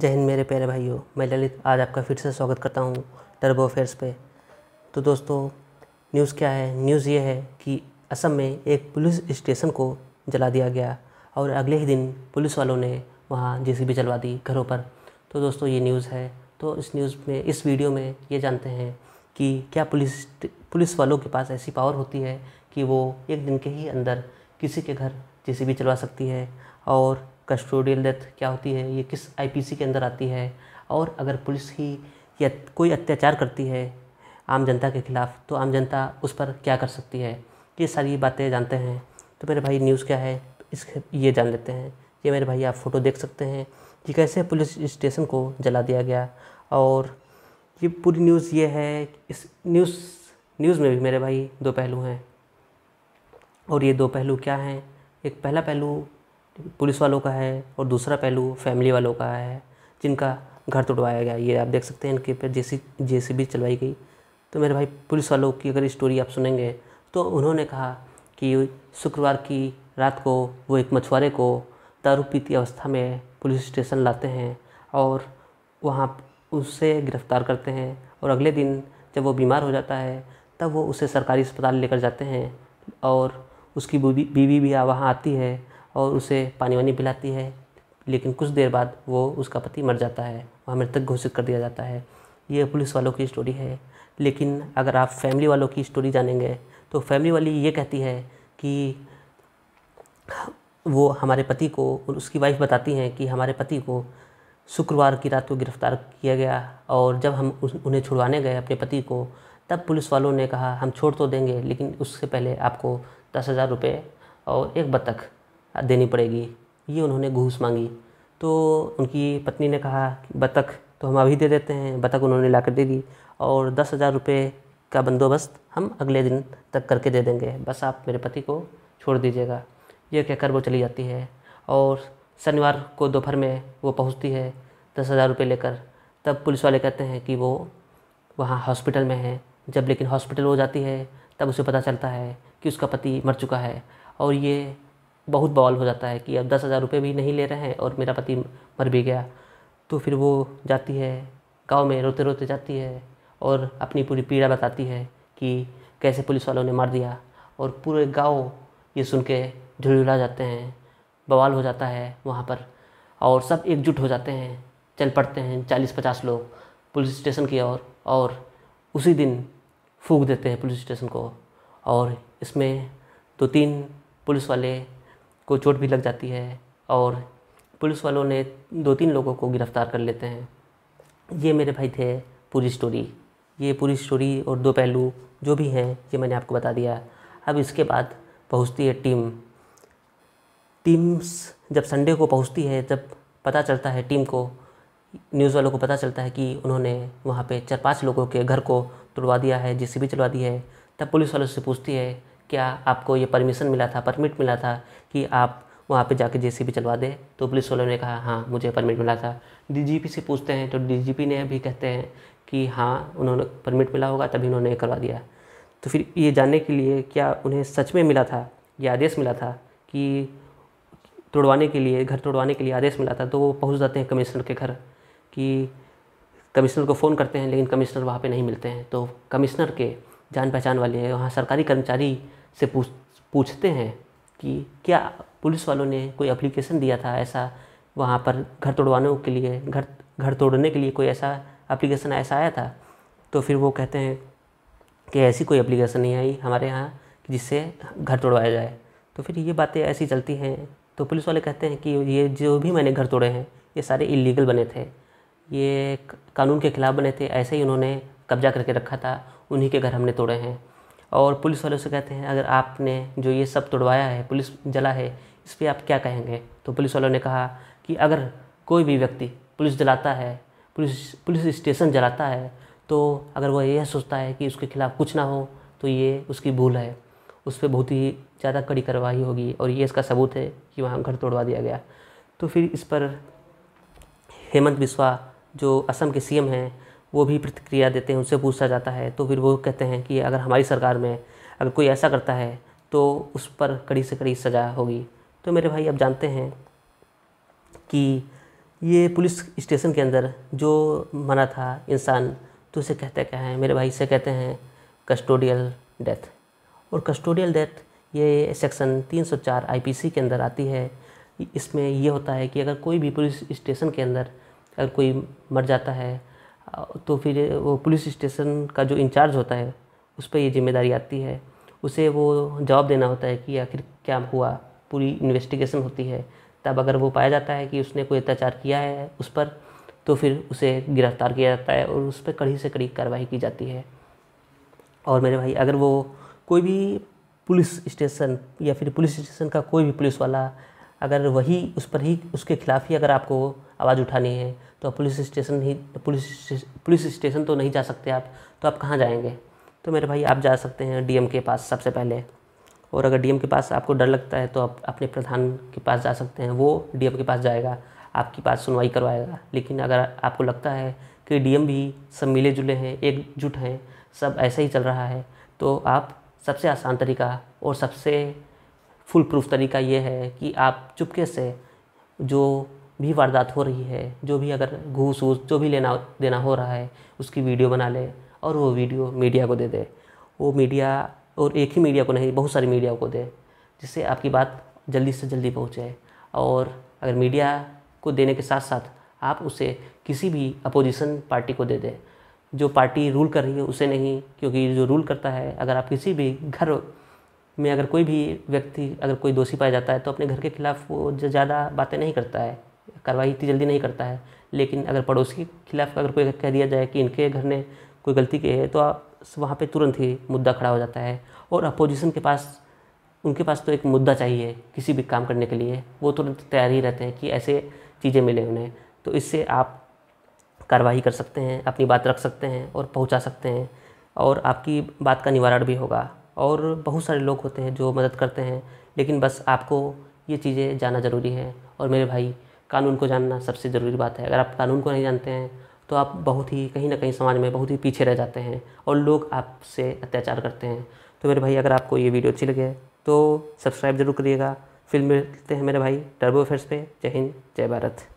जय हिंद मेरे प्यारे भाइयों मैं ललित आज आपका फिर से स्वागत करता हूँ टर्बो अफेयर्स पे तो दोस्तों न्यूज़ क्या है न्यूज़ ये है कि असम में एक पुलिस स्टेशन को जला दिया गया और अगले ही दिन पुलिस वालों ने वहाँ बी चलवा दी घरों पर तो दोस्तों ये न्यूज़ है तो इस न्यूज़ में इस वीडियो में ये जानते हैं कि क्या पुलिस पुलिस वालों के पास ऐसी पावर होती है कि वो एक दिन के ही अंदर किसी के घर जे सी बी चलवा सकती है और कस्टोडियल डेथ क्या होती है ये किस आईपीसी के अंदर आती है और अगर पुलिस ही या कोई अत्याचार करती है आम जनता के खिलाफ तो आम जनता उस पर क्या कर सकती है ये सारी बातें जानते हैं तो मेरे भाई न्यूज़ क्या है इस ये जान लेते हैं ये मेरे भाई आप फ़ोटो देख सकते हैं कि कैसे पुलिस स्टेशन को जला दिया गया और ये पूरी न्यूज़ ये है इस न्यूज़ न्यूज़ में भी मेरे भाई दो पहलू हैं और ये दो पहलू क्या हैं एक पहला पहलू पुलिस वालों का है और दूसरा पहलू फैमिली वालों का है जिनका घर तोड़वाया गया ये आप देख सकते हैं इनके पर जेसी जेसीबी चलवाई गई तो मेरे भाई पुलिस वालों की अगर स्टोरी आप सुनेंगे तो उन्होंने कहा कि शुक्रवार की रात को वो एक मछुआरे को दारू पीती अवस्था में पुलिस स्टेशन लाते हैं और वहाँ उससे गिरफ़्तार करते हैं और अगले दिन जब वो बीमार हो जाता है तब वो उसे सरकारी अस्पताल लेकर जाते हैं और उसकी बीवी भी वहाँ आती है और उसे पानी वानी पिलाती है लेकिन कुछ देर बाद वो उसका पति मर जाता है वहाँ मृतक घोषित कर दिया जाता है ये पुलिस वालों की स्टोरी है लेकिन अगर आप फैमिली वालों की स्टोरी जानेंगे तो फैमिली वाली ये कहती है कि वो हमारे पति को उसकी वाइफ बताती हैं कि हमारे पति को शुक्रवार की रात को गिरफ्तार किया गया और जब हम उन्हें छुड़वाने गए अपने पति को तब पुलिस वालों ने कहा हम छोड़ तो देंगे लेकिन उससे पहले आपको दस हज़ार रुपये और एक बतख देनी पड़ेगी ये उन्होंने घूस मांगी तो उनकी पत्नी ने कहा बतख तो हम अभी दे देते हैं बतख उन्होंने ला दे दी और दस हज़ार रुपये का बंदोबस्त हम अगले दिन तक करके दे देंगे बस आप मेरे पति को छोड़ दीजिएगा ये कहकर वो चली जाती है और शनिवार को दोपहर में वो पहुंचती है दस हज़ार रुपये लेकर तब पुलिस वाले कहते हैं कि वो वहाँ हॉस्पिटल में है जब लेकिन हॉस्पिटल हो जाती है तब उसे पता चलता है कि उसका पति मर चुका है और ये बहुत बवाल हो जाता है कि अब दस हज़ार रुपये भी नहीं ले रहे हैं और मेरा पति मर भी गया तो फिर वो जाती है गाँव में रोते रोते जाती है और अपनी पूरी पीड़ा बताती है कि कैसे पुलिस वालों ने मार दिया और पूरे गाँव ये सुन के झुलझुला जाते हैं बवाल हो जाता है वहाँ पर और सब एकजुट हो जाते हैं चल पड़ते हैं चालीस पचास लोग पुलिस स्टेशन की ओर और, और उसी दिन फूक देते हैं पुलिस स्टेशन को और इसमें दो तीन पुलिस वाले को चोट भी लग जाती है और पुलिस वालों ने दो तीन लोगों को गिरफ्तार कर लेते हैं ये मेरे भाई थे पूरी स्टोरी ये पूरी स्टोरी और दो पहलू जो भी हैं ये मैंने आपको बता दिया अब इसके बाद पहुंचती है टीम टीम्स जब संडे को पहुंचती है जब पता चलता है टीम को न्यूज़ वालों को पता चलता है कि उन्होंने वहाँ पे चार पांच लोगों के घर को तोड़वा दिया है भी चलवा दी है तब पुलिस वालों से पूछती है क्या आपको ये परमिशन मिला था परमिट मिला था कि आप वहाँ पे जाके सी चलवा दें तो पुलिस वालों ने कहा हाँ मुझे परमिट मिला था डीजीपी से पूछते हैं तो डीजीपी ने भी कहते हैं कि हाँ उन्होंने परमिट मिला होगा तभी उन्होंने करवा दिया तो फिर ये जानने के लिए क्या उन्हें सच में मिला था ये आदेश मिला था कि तोड़वाने के लिए घर तोड़वाने के लिए आदेश मिला था तो वो पहुँच जाते हैं कमिश्नर के घर कि कमिश्नर को फ़ोन करते हैं लेकिन कमिश्नर वहाँ पर नहीं मिलते हैं तो कमिश्नर के जान पहचान वाले वहाँ सरकारी कर्मचारी से पूछ पूछते हैं कि क्या पुलिस वालों ने कोई एप्लीकेशन दिया था ऐसा वहाँ पर घर तोड़वाने के लिए घर घर तोड़ने के लिए कोई ऐसा एप्लीकेशन ऐसा आया था तो फिर वो कहते हैं कि ऐसी कोई एप्लीकेशन नहीं आई हमारे यहाँ जिससे घर तोड़वाया जाए तो फिर ये बातें ऐसी चलती हैं तो पुलिस वाले कहते हैं कि ये जो भी मैंने घर तोड़े हैं ये सारे इलीगल बने थे ये कानून के खिलाफ़ बने थे ऐसे ही उन्होंने कब्जा करके रखा था उन्हीं के घर हमने तोड़े हैं और पुलिस वालों से कहते हैं अगर आपने जो ये सब तोड़वाया है पुलिस जला है इस पर आप क्या कहेंगे तो पुलिस वालों ने कहा कि अगर कोई भी व्यक्ति पुलिस जलाता है पुलिस पुलिस स्टेशन जलाता है तो अगर वह यह सोचता है कि उसके खिलाफ़ कुछ ना हो तो ये उसकी भूल है उस पर बहुत ही ज़्यादा कड़ी कार्रवाई होगी और ये इसका सबूत है कि वहाँ घर तोड़वा दिया गया तो फिर इस पर हेमंत बिस्वा जो असम के सीएम हैं वो भी प्रतिक्रिया देते हैं उनसे पूछा जाता है तो फिर वो कहते हैं कि अगर हमारी सरकार में अगर कोई ऐसा करता है तो उस पर कड़ी से कड़ी सज़ा होगी तो मेरे भाई आप जानते हैं कि ये पुलिस स्टेशन के अंदर जो मना था इंसान तो उसे कहते क्या है मेरे भाई से कहते हैं कस्टोडियल डेथ और कस्टोडियल डेथ ये सेक्शन 304 आईपीसी के अंदर आती है इसमें यह होता है कि अगर कोई भी पुलिस स्टेशन के अंदर अगर कोई मर जाता है तो फिर वो पुलिस स्टेशन का जो इंचार्ज होता है उस पर ये जिम्मेदारी आती है उसे वो जवाब देना होता है कि आखिर क्या हुआ पूरी इन्वेस्टिगेशन होती है तब अगर वो पाया जाता है कि उसने कोई अत्याचार किया है उस पर तो फिर उसे गिरफ्तार किया जाता है और उस पर कड़ी से कड़ी कार्रवाई की जाती है और मेरे भाई अगर वो कोई भी पुलिस स्टेशन या फिर पुलिस स्टेशन का कोई भी पुलिस वाला अगर वही उस पर ही उसके खिलाफ ही अगर आपको आवाज़ उठानी है तो पुलिस स्टेशन ही पुलिस पुलिस स्टेशन तो नहीं जा सकते आप तो आप कहाँ जाएंगे तो मेरे भाई आप जा सकते हैं डीएम के पास सबसे पहले और अगर डीएम के पास आपको डर लगता है तो आप अपने प्रधान के पास जा सकते हैं वो डीएम के पास जाएगा आपकी पास सुनवाई करवाएगा लेकिन अगर आपको लगता है कि डीएम भी सब मिले जुले हैं एकजुट हैं सब ऐसा ही चल रहा है तो आप सबसे आसान तरीका और सबसे फुल प्रूफ तरीका ये है कि आप चुपके से जो भी वारदात हो रही है जो भी अगर घूस वूस जो भी लेना देना हो रहा है उसकी वीडियो बना ले और वो वीडियो मीडिया को दे दे वो मीडिया और एक ही मीडिया को नहीं बहुत सारी मीडिया को दे जिससे आपकी बात जल्दी से जल्दी पहुँचे और अगर मीडिया को देने के साथ साथ आप उसे किसी भी अपोजिशन पार्टी को दे दें जो पार्टी रूल कर रही है उसे नहीं क्योंकि जो रूल करता है अगर आप किसी भी घर में अगर कोई भी व्यक्ति अगर कोई दोषी पाया जाता है तो अपने घर के खिलाफ वो ज़्यादा बातें नहीं करता है कार्रवाई इतनी जल्दी नहीं करता है लेकिन अगर पड़ोसी के खिलाफ अगर कोई कह दिया जाए कि इनके घर ने कोई गलती की है तो आप वहाँ पर तुरंत ही मुद्दा खड़ा हो जाता है और अपोजिशन के पास उनके पास तो एक मुद्दा चाहिए किसी भी काम करने के लिए वो तुरंत तैयार ही रहते हैं कि ऐसे चीज़ें मिले उन्हें तो इससे आप कार्रवाई कर सकते हैं अपनी बात रख सकते हैं और पहुंचा सकते हैं और आपकी बात का निवारण भी होगा और बहुत सारे लोग होते हैं जो मदद करते हैं लेकिन बस आपको ये चीज़ें जाना ज़रूरी है और मेरे भाई कानून को जानना सबसे ज़रूरी बात है अगर आप कानून को नहीं जानते हैं तो आप बहुत ही कहीं ना कहीं समाज में बहुत ही पीछे रह जाते हैं और लोग आपसे अत्याचार करते हैं तो मेरे भाई अगर आपको ये वीडियो अच्छी लगे तो सब्सक्राइब जरूर करिएगा फिर मिलते हैं मेरे भाई टर्बो अफेयर्स पे जय हिंद जय भारत